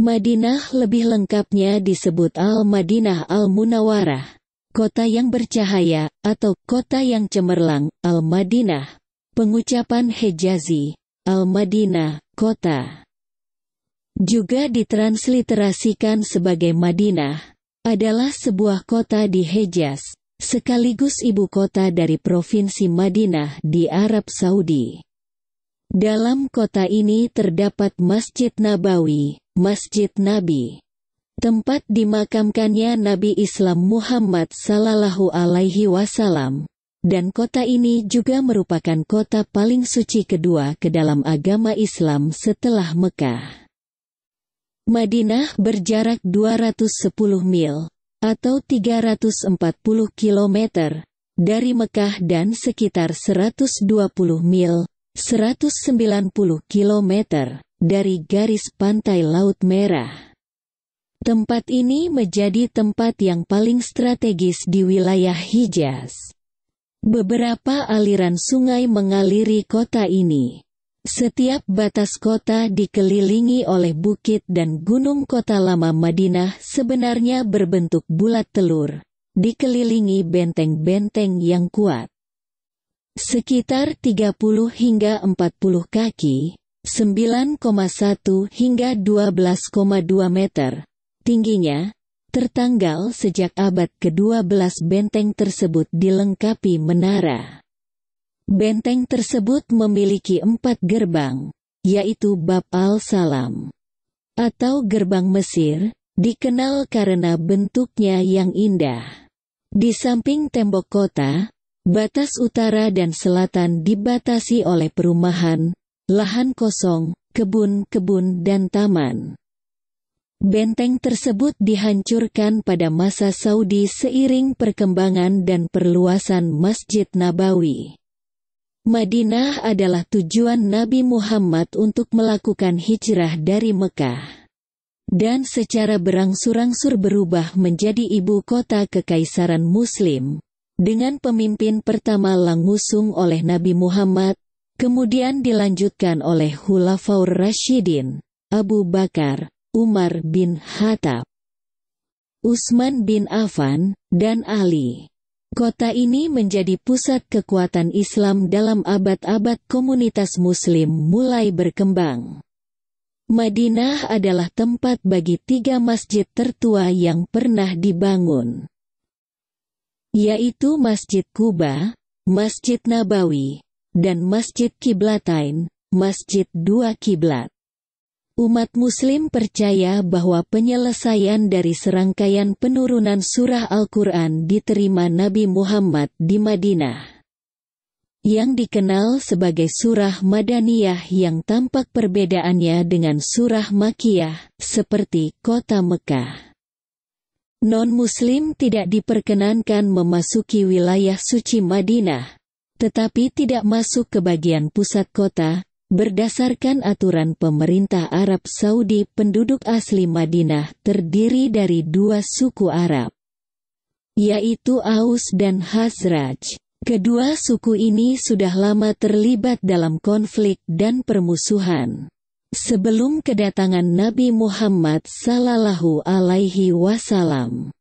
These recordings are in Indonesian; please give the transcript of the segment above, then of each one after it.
Madinah lebih lengkapnya disebut Al-Madinah Al-Munawarah, kota yang bercahaya, atau kota yang cemerlang, Al-Madinah. Pengucapan Hejazi, Al-Madinah, kota. Juga ditransliterasikan sebagai Madinah, adalah sebuah kota di Hejaz, sekaligus ibu kota dari Provinsi Madinah di Arab Saudi. Dalam kota ini terdapat Masjid Nabawi, Masjid Nabi. Tempat dimakamkannya Nabi Islam Muhammad Sallallahu Alaihi Wasallam. Dan kota ini juga merupakan kota paling suci kedua ke dalam agama Islam setelah Mekah. Madinah berjarak 210 mil, atau 340 km, dari Mekah dan sekitar 120 mil, 190 kilometer dari garis pantai Laut Merah. Tempat ini menjadi tempat yang paling strategis di wilayah Hijaz. Beberapa aliran sungai mengaliri kota ini. Setiap batas kota dikelilingi oleh bukit dan gunung kota lama Madinah sebenarnya berbentuk bulat telur, dikelilingi benteng-benteng yang kuat. Sekitar 30 hingga 40 kaki, 9,1 hingga 12,2 meter. Tingginya, tertanggal sejak abad ke-12 benteng tersebut dilengkapi menara. Benteng tersebut memiliki empat gerbang, yaitu Bab al-Salam, atau gerbang Mesir, dikenal karena bentuknya yang indah. Di samping tembok kota, batas utara dan selatan dibatasi oleh perumahan, lahan kosong, kebun-kebun dan taman. Benteng tersebut dihancurkan pada masa Saudi seiring perkembangan dan perluasan Masjid Nabawi. Madinah adalah tujuan Nabi Muhammad untuk melakukan hijrah dari Mekah. Dan secara berangsur-angsur berubah menjadi ibu kota kekaisaran Muslim, dengan pemimpin pertama langsung oleh Nabi Muhammad, Kemudian dilanjutkan oleh Hulafaur Rashidin, Abu Bakar, Umar bin Khattab, Usman bin Affan, dan Ali. Kota ini menjadi pusat kekuatan Islam dalam abad-abad komunitas muslim mulai berkembang. Madinah adalah tempat bagi tiga masjid tertua yang pernah dibangun. Yaitu Masjid Kuba, Masjid Nabawi, dan Masjid Kiblatain, Masjid Dua Kiblat. Umat Muslim percaya bahwa penyelesaian dari serangkaian penurunan surah Al-Quran diterima Nabi Muhammad di Madinah. Yang dikenal sebagai surah Madaniyah yang tampak perbedaannya dengan surah Makiyah, seperti kota Mekah. Non-Muslim tidak diperkenankan memasuki wilayah suci Madinah, tetapi tidak masuk ke bagian pusat kota. Berdasarkan aturan pemerintah Arab Saudi, penduduk asli Madinah terdiri dari dua suku Arab, yaitu Aus dan Hazraj. Kedua suku ini sudah lama terlibat dalam konflik dan permusuhan. Sebelum kedatangan Nabi Muhammad Sallallahu Alaihi Wasallam,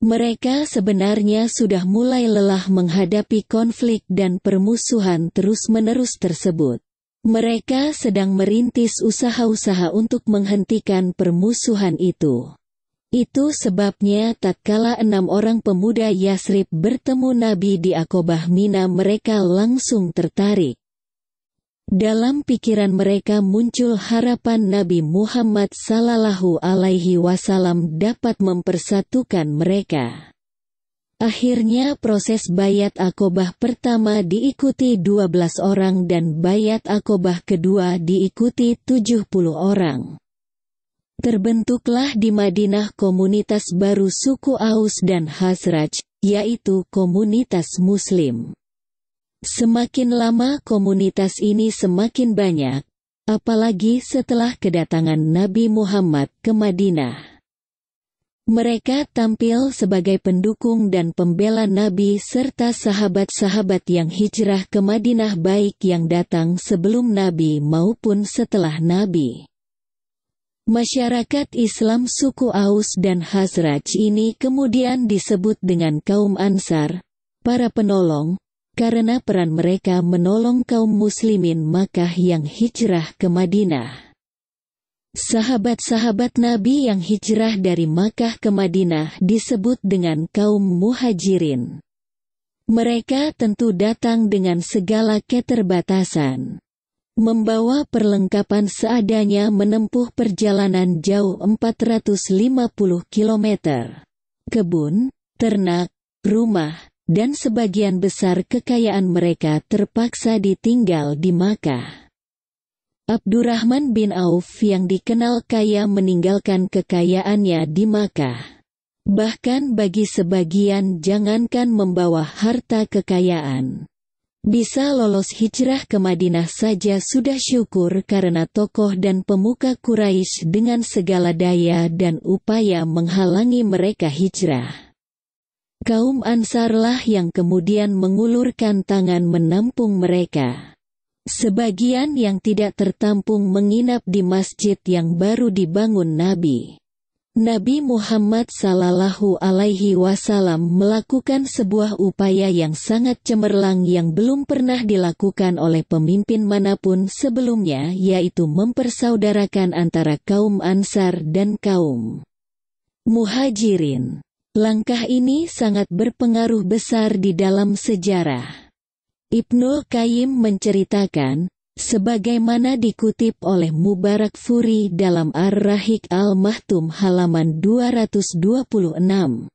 mereka sebenarnya sudah mulai lelah menghadapi konflik dan permusuhan terus-menerus tersebut. Mereka sedang merintis usaha-usaha untuk menghentikan permusuhan itu. Itu sebabnya tatkala enam orang pemuda Yasrib bertemu Nabi di Akobah Mina mereka langsung tertarik. Dalam pikiran mereka muncul harapan Nabi Muhammad Sallallahu Alaihi Wasallam dapat mempersatukan mereka. Akhirnya proses bayat akobah pertama diikuti 12 orang dan bayat akobah kedua diikuti 70 orang. Terbentuklah di Madinah komunitas baru suku Aus dan Hazraj, yaitu komunitas Muslim. Semakin lama komunitas ini semakin banyak, apalagi setelah kedatangan Nabi Muhammad ke Madinah. Mereka tampil sebagai pendukung dan pembela Nabi serta sahabat-sahabat yang hijrah ke Madinah baik yang datang sebelum Nabi maupun setelah Nabi. Masyarakat Islam suku Aus dan Hazraj ini kemudian disebut dengan kaum Ansar, para penolong, karena peran mereka menolong kaum muslimin Makkah yang hijrah ke Madinah. Sahabat-sahabat Nabi yang hijrah dari Makkah ke Madinah disebut dengan kaum muhajirin. Mereka tentu datang dengan segala keterbatasan. Membawa perlengkapan seadanya menempuh perjalanan jauh 450 km. Kebun, ternak, rumah, dan sebagian besar kekayaan mereka terpaksa ditinggal di Makkah. Abdurrahman bin Auf yang dikenal kaya meninggalkan kekayaannya di Makkah. Bahkan bagi sebagian jangankan membawa harta kekayaan. Bisa lolos hijrah ke Madinah saja sudah syukur karena tokoh dan pemuka Quraisy dengan segala daya dan upaya menghalangi mereka hijrah. Kaum Ansarlah yang kemudian mengulurkan tangan menampung mereka. Sebagian yang tidak tertampung menginap di masjid yang baru dibangun Nabi. Nabi Muhammad Sallallahu Alaihi Wasallam melakukan sebuah upaya yang sangat cemerlang yang belum pernah dilakukan oleh pemimpin manapun sebelumnya yaitu mempersaudarakan antara kaum Ansar dan kaum Muhajirin. Langkah ini sangat berpengaruh besar di dalam sejarah. Ibnu Qayyim menceritakan, sebagaimana dikutip oleh Mubarak Furi dalam Ar-Rahik Al-Mahtum halaman 226.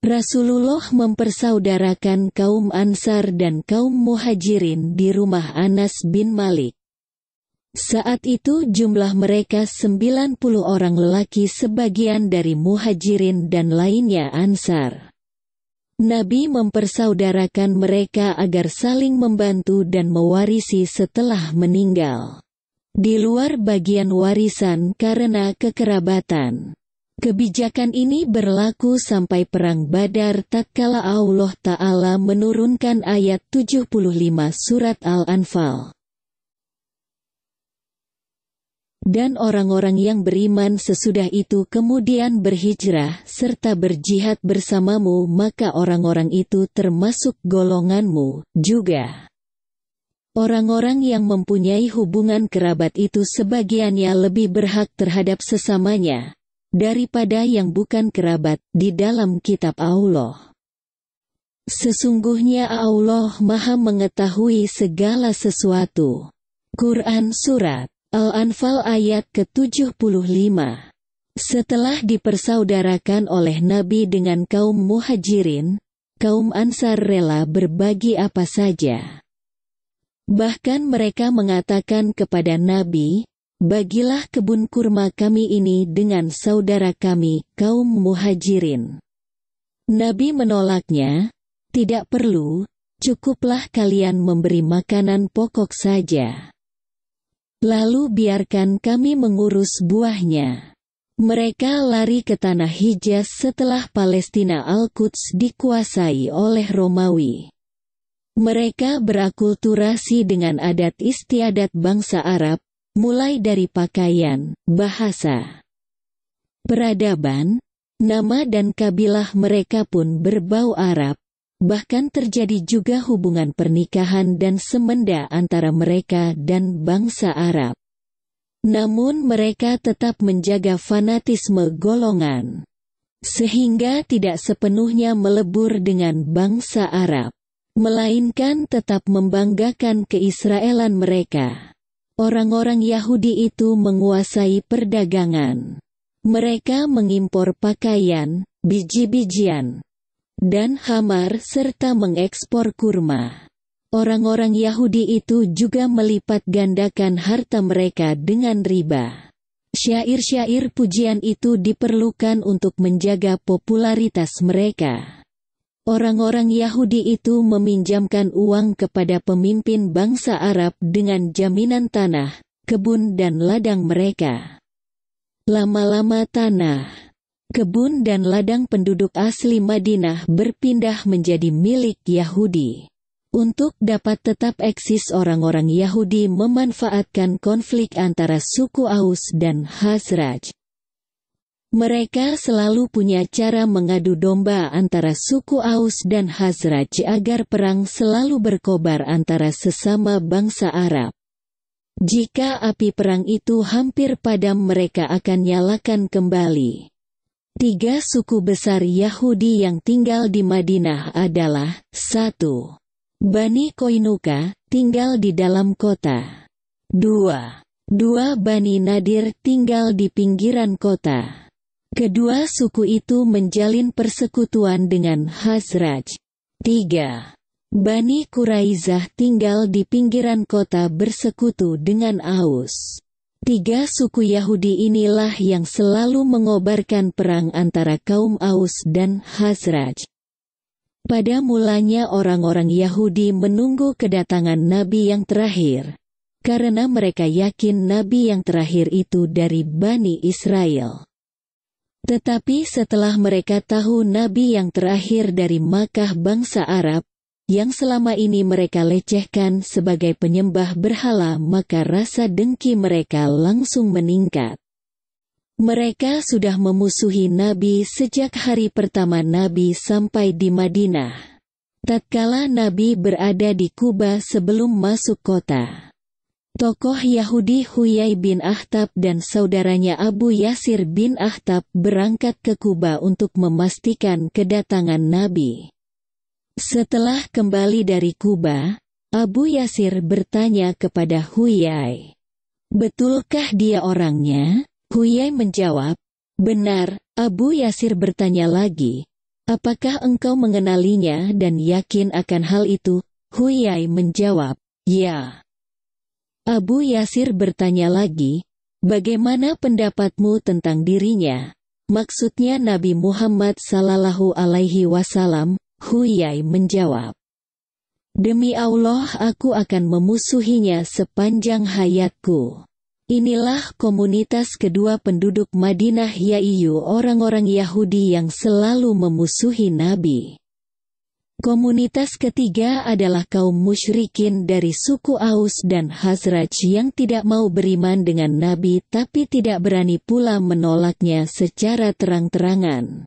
Rasulullah mempersaudarakan kaum Ansar dan kaum Muhajirin di rumah Anas bin Malik. Saat itu jumlah mereka 90 orang lelaki sebagian dari muhajirin dan lainnya ansar. Nabi mempersaudarakan mereka agar saling membantu dan mewarisi setelah meninggal. Di luar bagian warisan karena kekerabatan. Kebijakan ini berlaku sampai Perang Badar tatkala Allah Ta'ala menurunkan ayat 75 surat Al-Anfal. Dan orang-orang yang beriman sesudah itu kemudian berhijrah serta berjihad bersamamu maka orang-orang itu termasuk golonganmu juga. Orang-orang yang mempunyai hubungan kerabat itu sebagiannya lebih berhak terhadap sesamanya daripada yang bukan kerabat di dalam kitab Allah. Sesungguhnya Allah Maha Mengetahui segala sesuatu. Quran Surat Al-Anfal ayat ke-75 setelah dipersaudarakan oleh Nabi dengan kaum muhajirin, kaum ansar rela berbagi apa saja. Bahkan mereka mengatakan kepada Nabi, Bagilah kebun kurma kami ini dengan saudara kami, kaum muhajirin. Nabi menolaknya, tidak perlu, cukuplah kalian memberi makanan pokok saja. Lalu biarkan kami mengurus buahnya. Mereka lari ke tanah Hijaz setelah Palestina Al-Quds dikuasai oleh Romawi. Mereka berakulturasi dengan adat istiadat bangsa Arab, mulai dari pakaian, bahasa, peradaban, nama dan kabilah mereka pun berbau Arab, Bahkan terjadi juga hubungan pernikahan dan semenda antara mereka dan bangsa Arab. Namun mereka tetap menjaga fanatisme golongan. Sehingga tidak sepenuhnya melebur dengan bangsa Arab. Melainkan tetap membanggakan keisraelan mereka. Orang-orang Yahudi itu menguasai perdagangan. Mereka mengimpor pakaian, biji-bijian, dan Hamar serta mengekspor kurma. Orang-orang Yahudi itu juga melipat gandakan harta mereka dengan riba. Syair-syair pujian itu diperlukan untuk menjaga popularitas mereka. Orang-orang Yahudi itu meminjamkan uang kepada pemimpin bangsa Arab dengan jaminan tanah, kebun dan ladang mereka. Lama-lama tanah Kebun dan ladang penduduk asli Madinah berpindah menjadi milik Yahudi. Untuk dapat tetap eksis orang-orang Yahudi memanfaatkan konflik antara suku Aus dan Hazraj. Mereka selalu punya cara mengadu domba antara suku Aus dan Hazraj agar perang selalu berkobar antara sesama bangsa Arab. Jika api perang itu hampir padam mereka akan nyalakan kembali. Tiga suku besar Yahudi yang tinggal di Madinah adalah satu, Bani Koinuka, tinggal di dalam kota. 2. Dua Bani Nadir tinggal di pinggiran kota. Kedua suku itu menjalin persekutuan dengan Hazraj. Tiga, Bani Quraizah tinggal di pinggiran kota bersekutu dengan Aus. Tiga suku Yahudi inilah yang selalu mengobarkan perang antara kaum Aus dan Hazraj. Pada mulanya orang-orang Yahudi menunggu kedatangan nabi yang terakhir, karena mereka yakin nabi yang terakhir itu dari Bani Israel. Tetapi setelah mereka tahu nabi yang terakhir dari Makkah bangsa Arab, yang selama ini mereka lecehkan sebagai penyembah berhala, maka rasa dengki mereka langsung meningkat. Mereka sudah memusuhi Nabi sejak hari pertama Nabi sampai di Madinah. Tatkala Nabi berada di Kuba sebelum masuk kota. Tokoh Yahudi Huyai bin Ahtab dan saudaranya Abu Yasir bin Ahtab berangkat ke Kuba untuk memastikan kedatangan Nabi. Setelah kembali dari Kuba, Abu Yasir bertanya kepada Huyai, "Betulkah dia orangnya?" Huyai menjawab, "Benar." Abu Yasir bertanya lagi, "Apakah engkau mengenalinya dan yakin akan hal itu?" Huyai menjawab, "Ya." Abu Yasir bertanya lagi, "Bagaimana pendapatmu tentang dirinya?" Maksudnya Nabi Muhammad Sallallahu Alaihi Wasallam, Huyai menjawab, Demi Allah aku akan memusuhinya sepanjang hayatku. Inilah komunitas kedua penduduk Madinah yaitu orang-orang Yahudi yang selalu memusuhi Nabi. Komunitas ketiga adalah kaum musyrikin dari suku Aus dan Hazraj yang tidak mau beriman dengan Nabi tapi tidak berani pula menolaknya secara terang-terangan.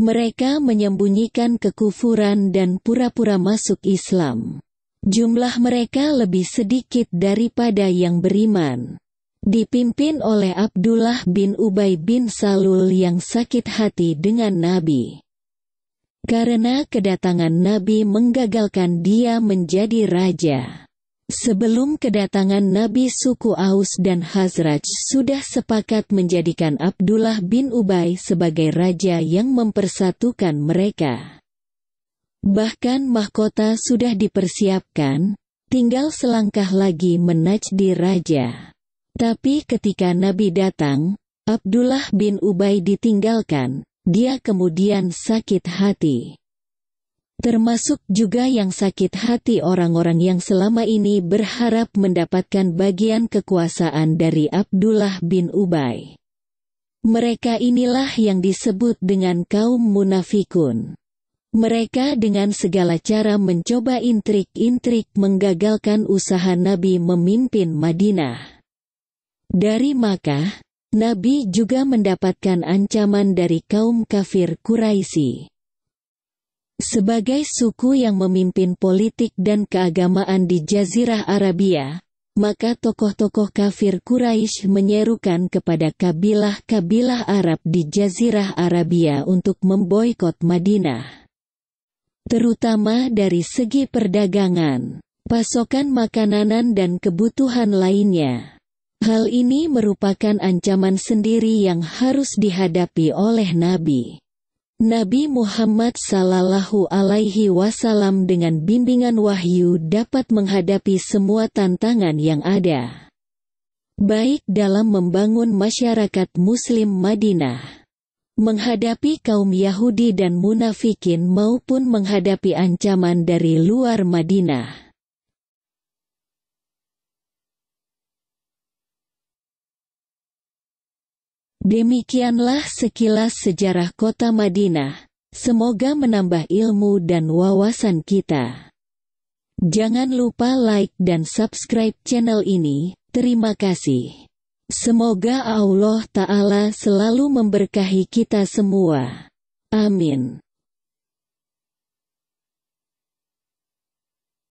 Mereka menyembunyikan kekufuran dan pura-pura masuk Islam. Jumlah mereka lebih sedikit daripada yang beriman. Dipimpin oleh Abdullah bin Ubay bin Salul yang sakit hati dengan Nabi. Karena kedatangan Nabi menggagalkan dia menjadi raja. Sebelum kedatangan Nabi suku Aus dan Hazraj sudah sepakat menjadikan Abdullah bin Ubay sebagai raja yang mempersatukan mereka. Bahkan mahkota sudah dipersiapkan, tinggal selangkah lagi menajdi raja. Tapi ketika Nabi datang, Abdullah bin Ubay ditinggalkan, dia kemudian sakit hati termasuk juga yang sakit hati orang-orang yang selama ini berharap mendapatkan bagian kekuasaan dari Abdullah bin Ubay. Mereka inilah yang disebut dengan kaum munafikun. Mereka dengan segala cara mencoba intrik-intrik menggagalkan usaha Nabi memimpin Madinah. Dari Makkah, Nabi juga mendapatkan ancaman dari kaum kafir Quraisy. Sebagai suku yang memimpin politik dan keagamaan di Jazirah Arabia, maka tokoh-tokoh kafir Quraisy menyerukan kepada kabilah-kabilah Arab di Jazirah Arabia untuk memboikot Madinah. Terutama dari segi perdagangan, pasokan makanan dan kebutuhan lainnya. Hal ini merupakan ancaman sendiri yang harus dihadapi oleh Nabi. Nabi Muhammad Sallallahu Alaihi Wasallam dengan bimbingan wahyu dapat menghadapi semua tantangan yang ada, baik dalam membangun masyarakat Muslim Madinah, menghadapi kaum Yahudi dan munafikin, maupun menghadapi ancaman dari luar Madinah. Demikianlah sekilas sejarah kota Madinah. Semoga menambah ilmu dan wawasan kita. Jangan lupa like dan subscribe channel ini. Terima kasih. Semoga Allah Ta'ala selalu memberkahi kita semua. Amin.